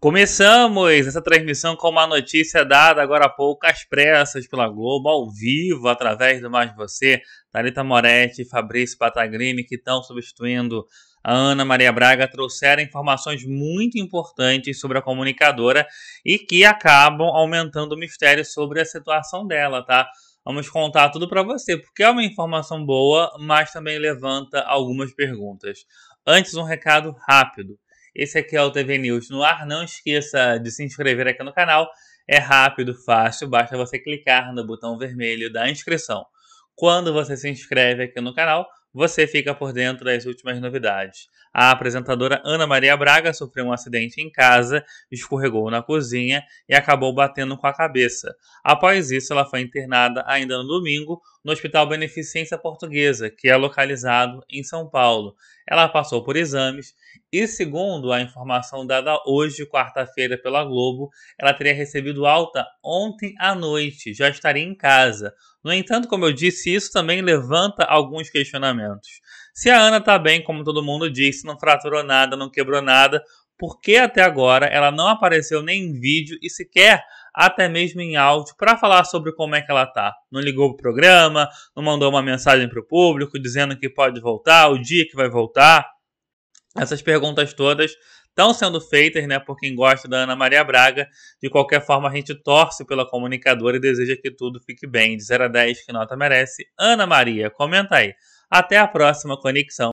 Começamos essa transmissão com uma notícia dada agora há pouco às pressas pela Globo, ao vivo, através do Mais Você, Thalita Moretti e Fabrício Patagrini, que estão substituindo a Ana Maria Braga, trouxeram informações muito importantes sobre a comunicadora e que acabam aumentando o mistério sobre a situação dela, tá? Vamos contar tudo para você, porque é uma informação boa, mas também levanta algumas perguntas. Antes, um recado rápido. Esse aqui é o TV News no ar. Não esqueça de se inscrever aqui no canal. É rápido, fácil, basta você clicar no botão vermelho da inscrição. Quando você se inscreve aqui no canal, você fica por dentro das últimas novidades. A apresentadora Ana Maria Braga sofreu um acidente em casa, escorregou na cozinha e acabou batendo com a cabeça. Após isso, ela foi internada ainda no domingo, no Hospital Beneficência Portuguesa, que é localizado em São Paulo. Ela passou por exames e, segundo a informação dada hoje, quarta-feira, pela Globo, ela teria recebido alta ontem à noite, já estaria em casa. No entanto, como eu disse, isso também levanta alguns questionamentos. Se a Ana está bem, como todo mundo disse, não fraturou nada, não quebrou nada, porque até agora ela não apareceu nem em vídeo e sequer até mesmo em áudio para falar sobre como é que ela tá. Não ligou o programa, não mandou uma mensagem para o público dizendo que pode voltar, o dia que vai voltar. Essas perguntas todas estão sendo feitas, né, por quem gosta da Ana Maria Braga. De qualquer forma, a gente torce pela comunicadora e deseja que tudo fique bem. De 0 a 10, que nota merece? Ana Maria, comenta aí. Até a próxima conexão.